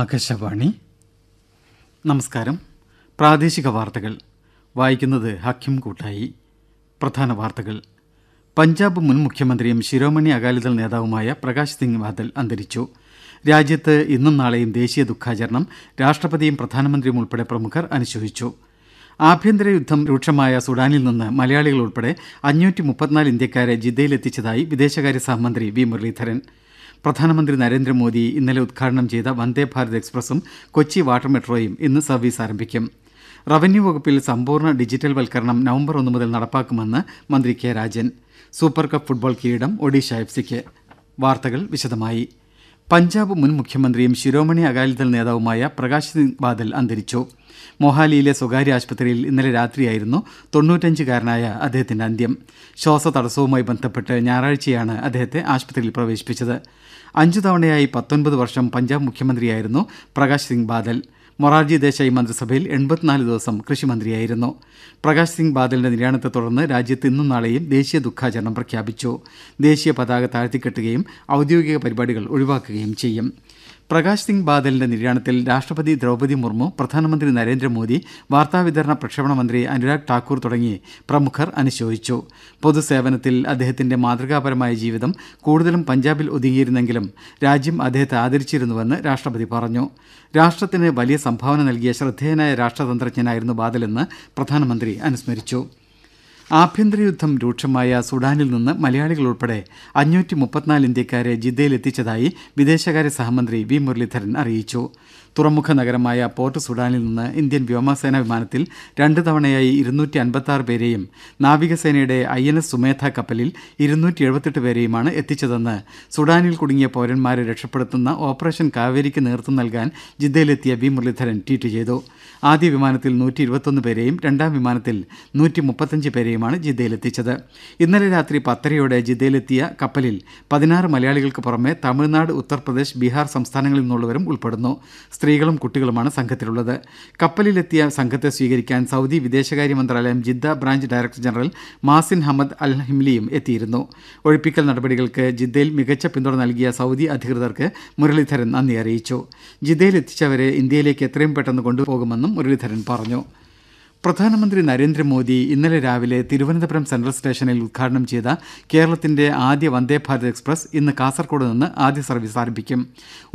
ആകാശവാണി നമസ്കാരം പ്രാദേശിക വാർത്തകൾ വായിക്കുന്നത് ഹക്കിം കൂട്ടായി പ്രധാന വാർത്തകൾ പഞ്ചാബ് മുൻ മുഖ്യമന്ത്രിയും ശിരോമണി അകാലിദൾ നേതാവുമായ പ്രകാശ് സിംഗ് ബാദൽ അന്തരിച്ചു രാജ്യത്ത് ഇന്നും നാളെയും ദേശീയ ദുഃഖാചരണം രാഷ്ട്രപതിയും പ്രധാനമന്ത്രിയും ഉൾപ്പെടെ പ്രമുഖർ അനുശോചിച്ചു ആഭ്യന്തര യുദ്ധം രൂക്ഷമായ സുഡാനിൽ നിന്ന് മലയാളികൾ ഉൾപ്പെടെ അഞ്ഞൂറ്റി മുപ്പത്തിനാല് ഇന്ത്യക്കാരെ ജിദ്ദയിലെത്തിച്ചതായി വിദേശകാര്യ സഹമന്ത്രി വി മുരളീധരൻ പ്രധാനമന്ത്രി നരേന്ദ്രമോദി ഇന്നലെ ഉദ്ഘാടനം ചെയ്ത വന്ദേഭാരത് എക്സ്പ്രസും കൊച്ചി വാട്ടർ മെട്രോയും ഇന്ന് സർവീസ് ആരംഭിക്കും റവന്യൂ വകുപ്പിൽ സമ്പൂർണ്ണ ഡിജിറ്റൽ വൽക്കരണം നവംബർ ഒന്ന് മുതൽ നടപ്പാക്കുമെന്ന് മന്ത്രി K Rajan super cup football കിരീടം ഒഡീഷ എഫ് സിക്ക് വാർത്തകൾ വിശദമായി പഞ്ചാബ് മുൻ മുഖ്യമന്ത്രിയും ശിരോമണി അകാലിദൾ നേതാവുമായ പ്രകാശ് സിംഗ് ബാദൽ അന്തരിച്ചു മൊഹാലിയിലെ സ്വകാര്യ ആശുപത്രിയിൽ ഇന്നലെ രാത്രിയായിരുന്നു തൊണ്ണൂറ്റഞ്ചുകാരനായ അദ്ദേഹത്തിന്റെ അന്ത്യം തടസ്സവുമായി ബന്ധപ്പെട്ട് ഞായറാഴ്ചയാണ് അദ്ദേഹത്തെ ആശുപത്രിയിൽ പ്രവേശിപ്പിച്ചത് അഞ്ചു തവണയായി പത്തൊൻപത് വർഷം പഞ്ചാബ് മുഖ്യമന്ത്രിയായിരുന്നു പ്രകാശ് സിംഗ് ബാദൽ മൊറാർജി ദേശായി മന്ത്രിസഭയിൽ എൺപത്തിനാല് ദിവസം കൃഷിമന്ത്രിയായിരുന്നു പ്രകാശ് സിംഗ് ബാദലിന്റെ നിര്യാണത്തെ തുടർന്ന് രാജ്യത്ത് ഇന്നും നാളെയും ദേശീയ ദുഃഖാചരണം പ്രഖ്യാപിച്ചു ദേശീയ പതാക താഴ്ത്തിക്കെട്ടുകയും ഔദ്യോഗിക പരിപാടികൾ ഒഴിവാക്കുകയും ചെയ്യും പ്രകാശ് സിംഗ് ബാദലിന്റെ നിര്യാണത്തിൽ രാഷ്ട്രപതി ദ്രൌപതി മുർമു പ്രധാനമന്ത്രി നരേന്ദ്രമോദി വാർത്താവിതരണ പ്രക്ഷേപണ മന്ത്രി അനുരാഗ് ഠാക്കൂർ തുടങ്ങി പ്രമുഖർ അനുശോചിച്ചു പൊതുസേവനത്തിൽ അദ്ദേഹത്തിന്റെ മാതൃകാപരമായ ജീവിതം കൂടുതലും പഞ്ചാബിൽ ഒതുങ്ങിയിരുന്നെങ്കിലും രാജ്യം അദ്ദേഹത്തെ ആദരിച്ചിരുന്നുവെന്ന് രാഷ്ട്രപതി പറഞ്ഞു രാഷ്ട്രത്തിന് വലിയ സംഭാവന നൽകിയ ശ്രദ്ധേയനായ രാഷ്ട്രതന്ത്രജ്ഞനായിരുന്നു ബാദലെന്ന് പ്രധാനമന്ത്രി അനുസ്മരിച്ചു ആഭ്യന്തര യുദ്ധം രൂക്ഷമായ സുഡാനിൽ നിന്ന് മലയാളികൾ ഉൾപ്പെടെ അഞ്ഞൂറ്റി മുപ്പത്തിനാല് ഇന്ത്യക്കാരെ ജിദ്ദയിലെത്തിച്ചതായി വിദേശകാര്യ സഹമന്ത്രി വി മുരളീധരൻ അറിയിച്ചു തുറമുഖ നഗരമായ പോർട്ട് സുഡാനിൽ നിന്ന് ഇന്ത്യൻ വ്യോമസേന വിമാനത്തിൽ രണ്ട് തവണയായി ഇരുന്നൂറ്റി അൻപത്തി പേരെയും നാവികസേനയുടെ ഐ എൻ എസ് സുമേധ കപ്പലിൽ ഇരുന്നൂറ്റി എഴുപത്തെട്ട് പേരെയുമാണ് എത്തിച്ചതെന്ന് സുഡാനിൽ കുടുങ്ങിയ പൌരന്മാരെ രക്ഷപ്പെടുത്തുന്ന ഓപ്പറേഷൻ കാവേരിക്ക് നേതൃത്വം നൽകാൻ ജിദ്ദയിലെത്തിയ വി മുരളീധരൻ ട്വീറ്റ് ചെയ്തു ആദ്യ വിമാനത്തിൽ നൂറ്റി ഇരുപത്തൊന്ന് പേരെയും രണ്ടാം വിമാനത്തിൽ നൂറ്റി മുപ്പത്തഞ്ച് പേരെയുമാണ് ജിദ്ദയിലെത്തിച്ചത് ഇന്നലെ രാത്രി പത്തരയോടെ ജിദ്ദയിലെത്തിയ കപ്പലിൽ പതിനാറ് മലയാളികൾക്ക് പുറമെ തമിഴ്നാട് ഉത്തർപ്രദേശ് ബീഹാർ സംസ്ഥാനങ്ങളിൽ നിന്നുള്ളവരും ഉൾപ്പെടുന്നു സ്ത്രീകളും കുട്ടികളുമാണ് സംഘത്തിലുള്ളത് കപ്പലിലെത്തിയ സംഘത്തെ സ്വീകരിക്കാൻ സൌദി വിദേശകാര്യ മന്ത്രാലയം Jeddah branch director general Mazin Hamad Al ഹിംലിയും എത്തിയിരുന്നു ഒഴിപ്പിക്കൽ നടപടികൾക്ക് ജിദ്ദയിൽ മികച്ച പിന്തുണ നൽകിയ സൌദി അധികൃതർക്ക് മുരളീധരൻ നന്ദി അറിയിച്ചു ജിദ്ദയിൽ എത്തിച്ചവരെ ഇന്ത്യയിലേക്ക് എത്രയും പെട്ടെന്ന് കൊണ്ടുപോകുമെന്നും മുരളീധരൻ പറഞ്ഞു പ്രധാനമന്ത്രി നരേന്ദ്രമോദി ഇന്നലെ രാവിലെ തിരുവനന്തപുരം സെൻട്രൽ സ്റ്റേഷനിൽ ഉദ്ഘാടനം ചെയ്ത കേരളത്തിന്റെ ആദ്യ വന്ദേഭാരത് എക്സ്പ്രസ് ഇന്ന് കാസർകോട് നിന്ന് ആദ്യ സർവീസ് ആരംഭിക്കും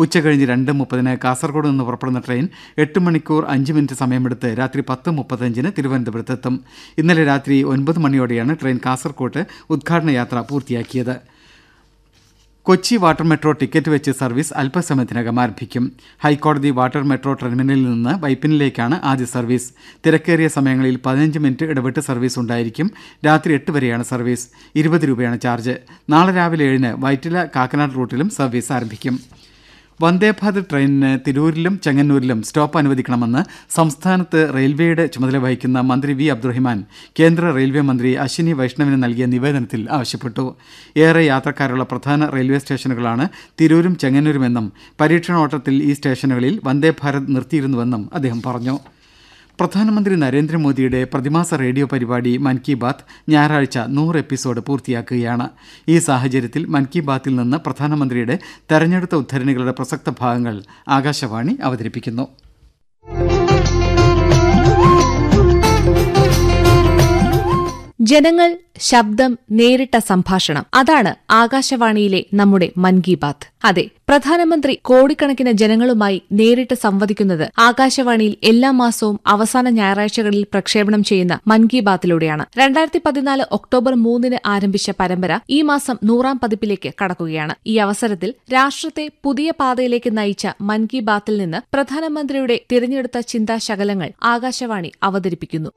ഉച്ചകഴിഞ്ഞ് രണ്ട് മുപ്പതിന് കാസർകോട് നിന്ന് പുറപ്പെടുന്ന ട്രെയിൻ എട്ട് മണിക്കൂർ അഞ്ച് മിനിറ്റ് സമയമെടുത്ത് രാത്രി പത്ത് മുപ്പത്തഞ്ചിന് തിരുവനന്തപുരത്തെത്തും ഇന്നലെ രാത്രി ഒൻപത് മണിയോടെയാണ് ട്രെയിൻ കാസർകോട്ട് ഉദ്ഘാടന യാത്ര പൂർത്തിയാക്കിയത് കൊച്ചി വാട്ടർ മെട്രോ ടിക്കറ്റ് വെച്ച് സർവീസ് അൽപസമയത്തിനകം ആരംഭിക്കും ഹൈക്കോടതി വാട്ടർ മെട്രോ ടെർമിനലിൽ നിന്ന് വൈപ്പിനിലേക്കാണ് ആദ്യ സർവീസ് തിരക്കേറിയ സമയങ്ങളിൽ പതിനഞ്ച് മിനിറ്റ് ഇടവിട്ട് സർവീസ് ഉണ്ടായിരിക്കും രാത്രി എട്ട് വരെയാണ് സർവീസ് ഇരുപത് രൂപയാണ് ചാർജ് നാളെ രാവിലെ ഏഴിന് വൈറ്റില കാക്കനാട് റൂട്ടിലും സർവീസ് ആരംഭിക്കും വന്ദേഭാരത് ട്രെയിനിന് തിരൂരിലും ചെങ്ങന്നൂരിലും സ്റ്റോപ്പ് അനുവദിക്കണമെന്ന് സംസ്ഥാനത്ത് റെയിൽവേയുടെ ചുമതല വഹിക്കുന്ന മന്ത്രി വി അബ്ദുറഹിമാൻ കേന്ദ്ര റെയിൽവേ മന്ത്രി അശ്വിനി വൈഷ്ണവിന് നൽകിയ നിവേദനത്തിൽ ആവശ്യപ്പെട്ടു ഏറെ യാത്രക്കാരുള്ള പ്രധാന റെയിൽവേ സ്റ്റേഷനുകളാണ് തിരൂരും ചെങ്ങന്നൂരുമെന്നും പരീക്ഷണ ഓട്ടത്തിൽ ഈ സ്റ്റേഷനുകളിൽ വന്ദേഭാരത് നിർത്തിയിരുന്നുവെന്നും അദ്ദേഹം പറഞ്ഞു പ്രധാനമന്ത്രി നരേന്ദ്രമോദിയുടെ പ്രതിമാസ റേഡിയോ പരിപാടി മൻ കി ബാത് ഞായറാഴ്ച നൂറ് എപ്പിസോഡ് പൂർത്തിയാക്കുകയാണ് ഈ സാഹചര്യത്തിൽ മൻ കി ബാത്തിൽ നിന്ന് പ്രധാനമന്ത്രിയുടെ തെരഞ്ഞെടുത്ത ഉദ്ധരണികളുടെ പ്രസക്ത ഭാഗങ്ങൾ ആകാശവാണി അവതരിപ്പിക്കുന്നു ജനങ്ങൾ ശബ്ദം നേരിട്ട സംഭാഷണം അതാണ് ആകാശവാണിയിലെ നമ്മുടെ മൻ കി ബാത്ത് അതെ പ്രധാനമന്ത്രി കോടിക്കണക്കിന് ജനങ്ങളുമായി നേരിട്ട് സംവദിക്കുന്നത് ആകാശവാണിയിൽ എല്ലാ മാസവും അവസാന ഞായറാഴ്ചകളിൽ പ്രക്ഷേപണം ചെയ്യുന്ന മൻ കി ബാത്തിലൂടെയാണ് രണ്ടായിരത്തി പതിനാല് ഒക്ടോബർ മൂന്നിന് ആരംഭിച്ച പരമ്പര ഈ മാസം നൂറാം പതിപ്പിലേക്ക് കടക്കുകയാണ് ഈ അവസരത്തിൽ രാഷ്ട്രത്തെ പുതിയ പാതയിലേക്ക് നയിച്ച മൻ കി ബാത്തിൽ നിന്ന് പ്രധാനമന്ത്രിയുടെ തിരഞ്ഞെടുത്ത ചിന്താശകലങ്ങൾ ആകാശവാണി അവതരിപ്പിക്കുന്നു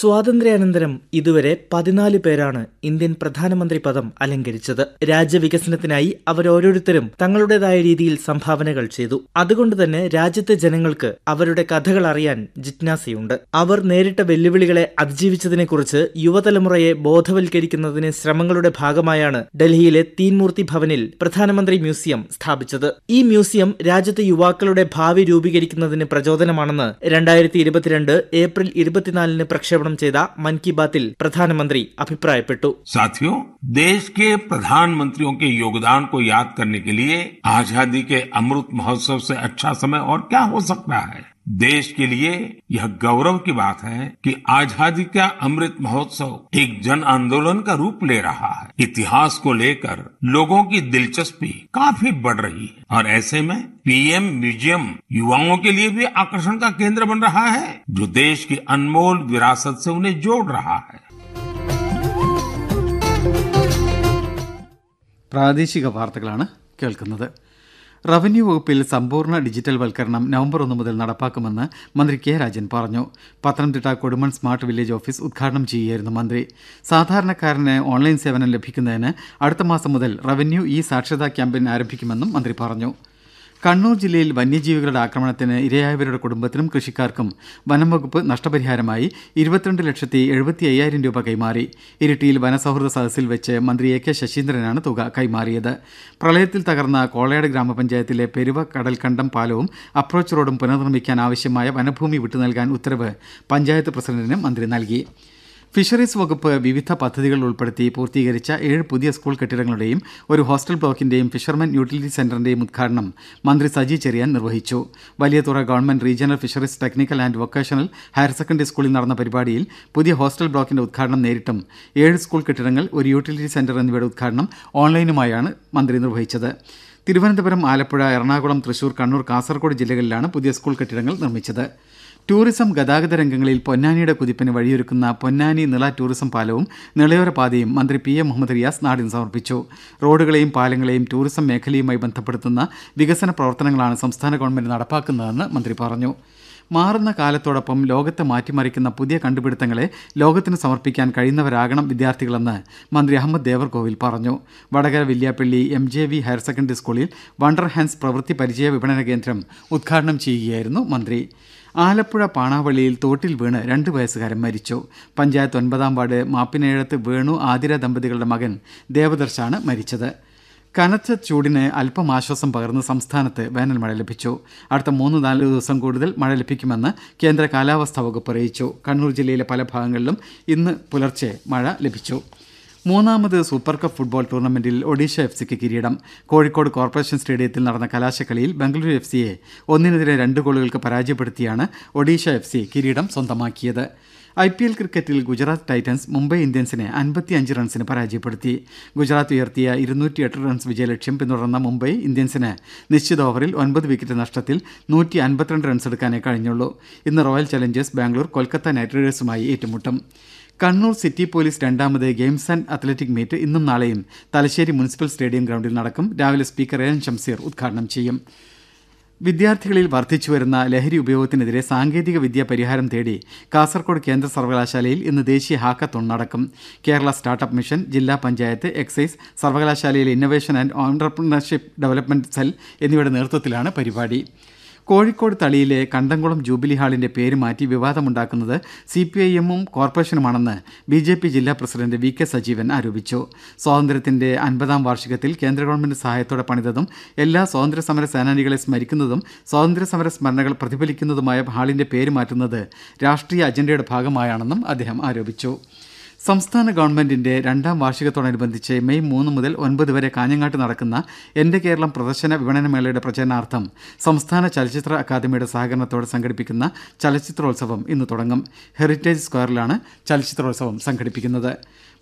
സ്വാതന്ത്ര്യാനന്തരം ഇതുവരെ പതിനാല് പേരാണ് ഇന്ത്യൻ പ്രധാനമന്ത്രി പദം അലങ്കരിച്ചത് രാജ്യവികസനത്തിനായി അവരോരോരുത്തരും തങ്ങളുടേതായ രീതിയിൽ സംഭാവനകൾ ചെയ്തു അതുകൊണ്ട് തന്നെ രാജ്യത്തെ ജനങ്ങൾക്ക് അവരുടെ കഥകൾ അറിയാൻ ജിജ്ഞാസയുണ്ട് അവർ നേരിട്ട വെല്ലുവിളികളെ അതിജീവിച്ചതിനെക്കുറിച്ച് യുവതലമുറയെ ബോധവൽക്കരിക്കുന്നതിന് ശ്രമങ്ങളുടെ ഭാഗമായാണ് ഡൽഹിയിലെ തീൻമൂർത്തി ഭവനിൽ പ്രധാനമന്ത്രി മ്യൂസിയം സ്ഥാപിച്ചത് ഈ മ്യൂസിയം രാജ്യത്തെ യുവാക്കളുടെ ഭാവി രൂപീകരിക്കുന്നതിന് പ്രചോദനമാണെന്ന് രണ്ടായിരത്തി ഏപ്രിൽ ഇരുപത്തിനാലിന് പ്രക്ഷേപണം വിഭാവനം ചെയ്ത മൻ കി ബാത്തിൽ പ്രധാനമന്ത്രി അഭിപ്രായപ്പെട്ടു സാഥിയോ ദേശ് കെ പ്രധാനമന്ത്രിയോ കെ യോഗദാൻ को याद करने के लिए आजादी के अमृत महोत्सव से अच्छा समय और क्या हो सकता है देश के लिए यह गौरव की बात है कि आजादी का अमृत महोत्सव एक जन आंदोलन का रूप ले रहा है इतिहास को लेकर लोगों की दिलचस्पी काफी बढ़ रही है और ऐसे में पीएम म्यूजियम युवाओं के लिए भी आकर्षण का केंद्र बन रहा है जो देश की अनमोल विरासत से उन्हें जोड़ रहा है പ്രാദേശിക വാർത്തകളാണ് കേൾക്കുന്നത് റവന്യൂ വകുപ്പിൽ സമ്പൂർണ്ണ ഡിജിറ്റൽ വൽക്കരണം നവംബർ ഒന്നു മുതൽ നടപ്പാക്കുമെന്ന് മന്ത്രി കെ രാജൻ പറഞ്ഞു Pathanamthitta Kodumon smart village office ഉദ്ഘാടനം ചെയ്യുകയായിരുന്നു മന്ത്രി സാധാരണക്കാരന് ഓൺലൈൻ സേവനം ലഭിക്കുന്നതിന് അടുത്ത മാസം മുതൽ റവന്യൂ ഇ സാക്ഷരതാ ക്യാമ്പയിൻ ആരംഭിക്കുമെന്നും മന്ത്രി പറഞ്ഞു ദേദ കണ്ണൂർ ജില്ലയിൽ വന്യജീവികളുടെ ആക്രമണത്തിന് ഇരയായവരുടെ കുടുംബത്തിനും കൃഷിക്കാർക്കും വനംവകുപ്പ് നഷ്ടപരിഹാരമായി ഇരുപത്തിരണ്ട് ലക്ഷത്തി എഴുപത്തി അയ്യായിരം രൂപ കൈമാറി ഇരിട്ടിയിൽ വനസൌഹൃദ സദസ്സിൽ വെച്ച് മന്ത്രി എ കെ ശശീന്ദ്രനാണ് തുക കൈമാറിയത് പ്രളയത്തിൽ തകർന്ന കോളയാട് ഗ്രാമപഞ്ചായത്തിലെ പെരുവ കടൽക്കണ്ടം പാലവും അപ്രോച്ച് റോഡും പുനർനിർമ്മിക്കാൻ ആവശ്യമായ വനഭൂമി വിട്ടുനൽകാൻ ഉത്തരവ് പഞ്ചായത്ത് പ്രസിഡന്റിന് മന്ത്രി നൽകി ഫിഷറീസ് വകുപ്പ് വിവിധ പദ്ധതികൾ ഉൾപ്പെടുത്തി പൂർത്തീകരിച്ച ഏഴ് പുതിയ സ്കൂൾ കെട്ടിടങ്ങളുടെയും ഒരു ഹോസ്റ്റൽ ബ്ലോക്കിന്റെയും ഫിഷർമെൻ യൂട്ടിലിറ്റി സെന്ററിന്റെയും ഉദ്ഘാടനം മന്ത്രി സജി ചെറിയാൻ നിർവഹിച്ചു Valiyathura government regional fisheries technical and vocational higher secondary സ്കൂളിൽ നടന്ന പരിപാടിയിൽ പുതിയ ഹോസ്റ്റൽ ബ്ലോക്കിന്റെ ഉദ്ഘാടനം നേരിട്ടും ഏഴ് സ്കൂൾ കെട്ടിടങ്ങൾ ഒരു യൂട്ടിലിറ്റി സെന്റർ എന്നിവയുടെ ഉദ്ഘാടനം ഓൺലൈനുമായാണ് മന്ത്രി നിർവഹിച്ചത് തിരുവനന്തപുരം ആലപ്പുഴ എറണാകുളം തൃശൂർ കണ്ണൂർ കാസർകോട് ജില്ലകളിലാണ് പുതിയ സ്കൂൾ കെട്ടിടങ്ങൾ നിർമ്മിച്ചത് ടൂറിസം ഗതാഗത രംഗങ്ങളിൽ പൊന്നാനിയുടെ കുതിപ്പിന് വഴിയൊരുക്കുന്ന പൊന്നാനി നിള ടൂറിസം പാലവും നിളയോര പാതയും മന്ത്രി പി എ മുഹമ്മദ് റിയാസ് നാടിന് സമർപ്പിച്ചു റോഡുകളെയും പാലങ്ങളെയും ടൂറിസം മേഖലയുമായി ബന്ധപ്പെടുത്തുന്ന വികസന പ്രവർത്തനങ്ങളാണ് സംസ്ഥാന ഗവൺമെന്റ് നടപ്പാക്കുന്നതെന്ന് മന്ത്രി പറഞ്ഞു മാറുന്ന കാലത്തോടൊപ്പം ലോകത്തെ മാറ്റിമറിക്കുന്ന പുതിയ കണ്ടുപിടുത്തങ്ങളെ ലോകത്തിന് സമർപ്പിക്കാൻ കഴിയുന്നവരാകണം വിദ്യാർത്ഥികളെന്ന് മന്ത്രി അഹമ്മദ് ദേവർകോവിൽ പറഞ്ഞു Vatakara Villiappally M J V higher secondary സ്കൂളിൽ വണ്ടർ ഹാൻസ് പ്രവൃത്തി പരിചയ വിപണന കേന്ദ്രം ഉദ്ഘാടനം ചെയ്യുകയായിരുന്നു മന്ത്രി ആലപ്പുഴ പാണാവള്ളിയിൽ തോട്ടിൽ വീണ് രണ്ട് വയസ്സുകാരൻ മരിച്ചു പഞ്ചായത്ത് ഒൻപതാം വാർഡ് മാപ്പിനേഴത്ത് വേണു ആതിര ദമ്പതികളുടെ മകൻ ദേവദർശാണ് മരിച്ചത് കനത്ത ചൂടിന് അല്പം ആശ്വാസം പകർന്ന് സംസ്ഥാനത്ത് വേനൽ മഴ ലഭിച്ചു അടുത്ത മൂന്ന് നാല് ദിവസം കൂടുതൽ മഴ ലഭിക്കുമെന്ന് കേന്ദ്ര കാലാവസ്ഥാ വകുപ്പ് അറിയിച്ചു കണ്ണൂർ ജില്ലയിലെ പല ഭാഗങ്ങളിലും ഇന്ന് പുലർച്ചെ മഴ ലഭിച്ചു മൂന്നാമത് സൂപ്പർ കപ്പ് ഫുട്ബോൾ ടൂർണമെന്റിൽ ഒഡീഷ എഫ് സിക്ക് കിരീടം കോഴിക്കോട് കോർപ്പറേഷൻ സ്റ്റേഡിയത്തിൽ നടന്ന കലാശക്കളിയിൽ ബംഗളൂരു എഫ് സിയെ ഒന്നിനെതിരെ രണ്ട് ഗോളുകൾക്ക് പരാജയപ്പെടുത്തിയാണ് ഒഡീഷ എഫ് സി കിരീടം സ്വന്തമാക്കിയത് ഐ പി എൽ ക്രിക്കറ്റിൽ ഗുജറാത്ത് ടൈറ്റൻസ് മുംബൈ ഇന്ത്യൻസിനെ അൻപത്തിയഞ്ച് റൺസിന് പരാജയപ്പെടുത്തി ഗുജറാത്ത് ഉയർത്തിയ ഇരുന്നൂറ്റിയെട്ട് റൺസ് വിജയലക്ഷ്യം പിന്തുടർന്ന മുംബൈ ഇന്ത്യൻസിന് നിശ്ചിത ഓവറിൽ ഒൻപത് വിക്കറ്റ് നഷ്ടത്തിൽ നൂറ്റി അൻപത്തിരണ്ട് റൺസ് എടുക്കാനേ കഴിഞ്ഞുള്ളൂ ഇന്ന് Royal Challengers Bangalore Kolkata Knight റൈഡേഴ്സുമായി ഏറ്റുമുട്ടും കണ്ണൂർ സിറ്റി പോലീസ് രണ്ടാമത് ഗെയിംസ് ആൻഡ് അത്ലറ്റിക് മീറ്റ് ഇന്നും നാളെയും തലശ്ശേരി മുനിസിപ്പൽ സ്റ്റേഡിയം ഗ്രൗണ്ടിൽ നടക്കും രാവിലെ സ്പീക്കർ എ എൻ ഷംസീർ ഉദ്ഘാടനം ചെയ്യും വിദ്യാർത്ഥികളിൽ വർദ്ധിച്ചുവരുന്ന ലഹരി ഉപയോഗത്തിനെതിരെ സാങ്കേതിക വിദ്യ പരിഹാരം തേടി കാസർകോട് കേന്ദ്ര സർവകലാശാലയിൽ ഇന്ന് ദേശീയ ഹാക്കത്തോൺ നടക്കും കേരള സ്റ്റാർട്ടപ്പ് മിഷൻ ജില്ലാ പഞ്ചായത്ത് എക്സൈസ് സർവകലാശാലയിലെ innovation and entrepreneurship development cell എന്നിവയുടെ നേതൃത്വത്തിലാണ് പരിപാടി ദേദ കോഴിക്കോട് തളിയിലെ കണ്ടംകുളം ജൂബിലി ഹാളിന്റെ പേര് മാറ്റി വിവാദമുണ്ടാക്കുന്നത് സിപിഐഎമ്മും കോർപ്പറേഷനുമാണെന്ന് ബിജെപി ജില്ലാ പ്രസിഡന്റ് വി കെ സജീവൻ ആരോപിച്ചു സ്വാതന്ത്ര്യത്തിന്റെ അൻപതാം വാർഷികത്തിൽ കേന്ദ്ര ഗവൺമെന്റ് സഹായത്തോടെ പണിതതും എല്ലാ സ്വാതന്ത്ര്യ സമര സേനാനികളെ സ്മരിക്കുന്നതും സ്വാതന്ത്ര്യ സമര സ്മരണകൾ പ്രതിഫലിക്കുന്നതുമായ ഹാളിന്റെ പേര് മാറ്റുന്നത് രാഷ്ട്രീയ അജണ്ടയുടെ ഭാഗമായാണെന്നും അദ്ദേഹം ആരോപിച്ചു സംസ്ഥാന ഗവൺമെന്റിന്റെ രണ്ടാം വാർഷികത്തോടനുബന്ധിച്ച് മെയ് മൂന്ന് മുതൽ ഒൻപത് വരെ കാഞ്ഞങ്ങാട്ട് നടക്കുന്ന എന്റെ കേരളം പ്രദർശന വിപണന മേളയുടെ പ്രചരണാർത്ഥം സംസ്ഥാന ചലച്ചിത്ര അക്കാദമിയുടെ സഹകരണത്തോടെ സംഘടിപ്പിക്കുന്ന ചലച്ചിത്രോത്സവം ഇന്ന് തുടങ്ങും ഹെറിറ്റേജ് സ്ക്വയറിലാണ് ചലച്ചിത്രോത്സവം സംഘടിപ്പിക്കുന്നത്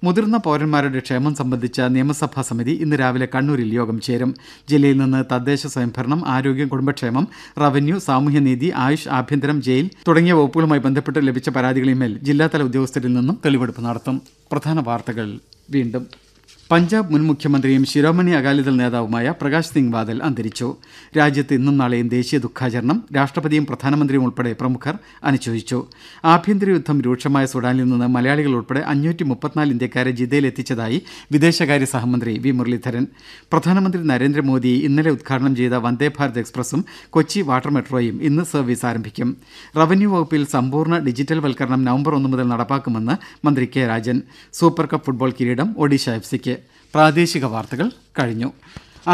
മുതിർന്ന പൌരന്മാരുടെ ക്ഷേമം സംബന്ധിച്ച നിയമസഭാ സമിതി ഇന്ന് രാവിലെ കണ്ണൂരിൽ യോഗം ചേരും ജില്ലയിൽ നിന്ന് തദ്ദേശ സ്വയംഭരണം ആരോഗ്യം കുടുംബക്ഷേമം റവന്യൂ സാമൂഹ്യനീതി ആയുഷ് ആഭ്യന്തരം ജയിൽ തുടങ്ങിയ വകുപ്പുകളുമായി ബന്ധപ്പെട്ട് ലഭിച്ച പരാതികളിന്മേൽ ജില്ലാതല ഉദ്യോഗസ്ഥരിൽ നിന്നും തെളിവെടുപ്പ് നടത്തും പ്രധാന വാർത്തകൾ വീണ്ടും പഞ്ചാബ് മുൻ മുഖ്യമന്ത്രിയും ശിരോമണി അകാലിദൾ നേതാവുമായ പ്രകാശ് സിംഗ് ബാദൽ അന്തരിച്ചു രാജ്യത്ത് ഇന്നും നാളെയും ദേശീയ ദുഃഖാചരണം രാഷ്ട്രപതിയും പ്രധാനമന്ത്രിയും ഉൾപ്പെടെ പ്രമുഖർ അനുശോചിച്ചു ആഭ്യന്തര യുദ്ധം രൂക്ഷമായ സുഡാനിൽ നിന്ന് മലയാളികൾ ഉൾപ്പെടെ അഞ്ഞൂറ്റി മുപ്പത്തിനാല് ഇന്ത്യക്കാരെ ജിദ്ദയിലെത്തിച്ചതായി വിദേശകാര്യ സഹമന്ത്രി വി മുരളീധരൻ പ്രധാനമന്ത്രി നരേന്ദ്രമോദി ഇന്നലെ ഉദ്ഘാടനം ചെയ്ത വന്ദേ ഭാരത് എക്സ്പ്രസും കൊച്ചി വാട്ടർ മെട്രോയും ഇന്ന് സർവീസ് ആരംഭിക്കും റവന്യൂ വകുപ്പിൽ സമ്പൂർണ്ണ ഡിജിറ്റൽ വൽക്കരണം നവംബർ ഒന്നു മുതൽ നടപ്പാക്കുമെന്ന് മന്ത്രി K Rajan super cup football കിരീടം ഒഡീഷ എഫ് സിക്ക് പ്രാദേശിക വാർത്തകൾ കഴിഞ്ഞു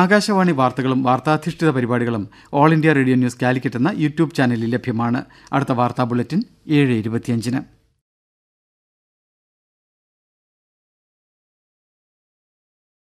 ആകാശവാണി വാർത്തകളും വാർത്താധിഷ്ഠിത പരിപാടികളും All India Radio News Calicut എന്ന യൂട്യൂബ് ചാനലിൽ ലഭ്യമാണ് അടുത്ത വാർത്താ ബുള്ളറ്റിൻ ഏഴ് ഇരുപത്തിയഞ്ചിന്